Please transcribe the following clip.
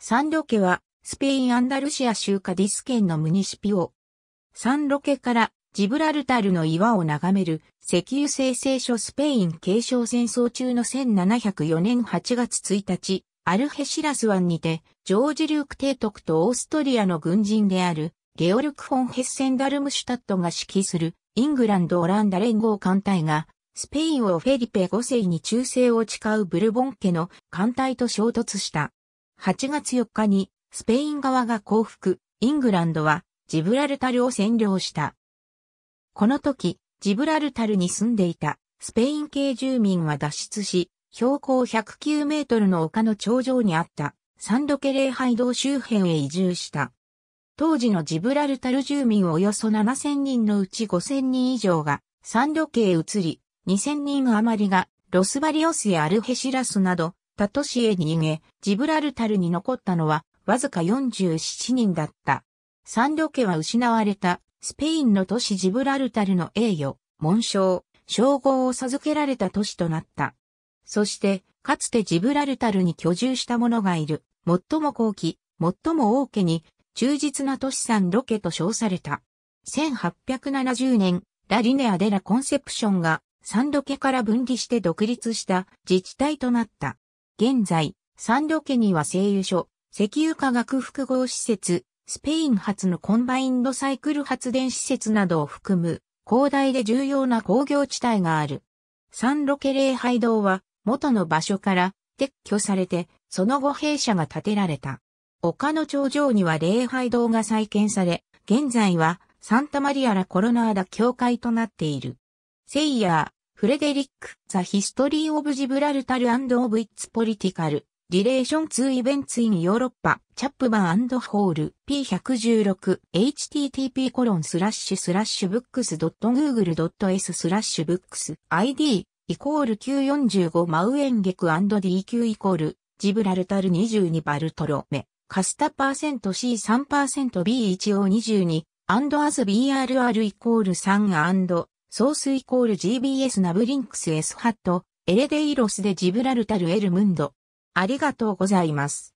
サンロケは、スペイン・アンダルシア州カディス県のムニシピオ。サンロケからジブラルタルの岩を眺める石油生成所スペイン継承戦争中の1704年8月1日、アルヘシラス湾にて、ジョージ・リューク提督とオーストリアの軍人である、ゲオルク・フォン・ヘッセンダルムシュタットが指揮する、イングランド・オランダ連合艦隊が、スペインをフェリペ5世に忠誠を誓うブルボン家の艦隊と衝突した。8月4日にスペイン側が降伏、イングランドはジブラルタルを占領した。この時、ジブラルタルに住んでいたスペイン系住民は脱出し、標高109メートルの丘の頂上にあったサンドケ礼拝堂周辺へ移住した。当時のジブラルタル住民およそ7000人のうち5000人以上がサンドケへ移り、2000人余りがロスバリオスやアルヘシラスなどた都市へ逃げ、ジブラルタルに残ったのはわずか47人だった。サンド家は失われたスペインの都市ジブラルタルの栄誉、紋章、称号を授けられた都市となった。そして、かつてジブラルタルに居住した者がいる、最も高貴、最も王家に、忠実な都市サンロケと称された。1870年、ラリネア・デラ・コンセプションが、サンド家から分離して独立した自治体となった。現在、サンド家には製油所、石油化学複合施設、スペイン発のコンバインドサイクル発電施設などを含む、広大で重要な工業地帯がある。サンロケ礼拝堂は、元の場所から撤去されて、その後弊社が建てられた。丘の頂上には礼拝堂が再建され、現在はサンタマリアラコロナーダ教会となっている。セイヤフレデリック・ザ・ヒストリー・オブ・ジブラルタル・アンド・オブ・イッツ・ポリティカル・リレーション・ツー・イベンツ・イン・ヨーロッパ、チャップバンホール、P116、http コロンスラッシュス .google.s スラッシュ ID イコール945マウエンゲク &DQ イコールジブラルタル22バルトロメカスタパーセント C3% B1O22 アンドアズ BRR イコール3ソースイコール GBS ナブリンクス S ハット、エレデイロスでジブラルタルエルムンド。ありがとうございます。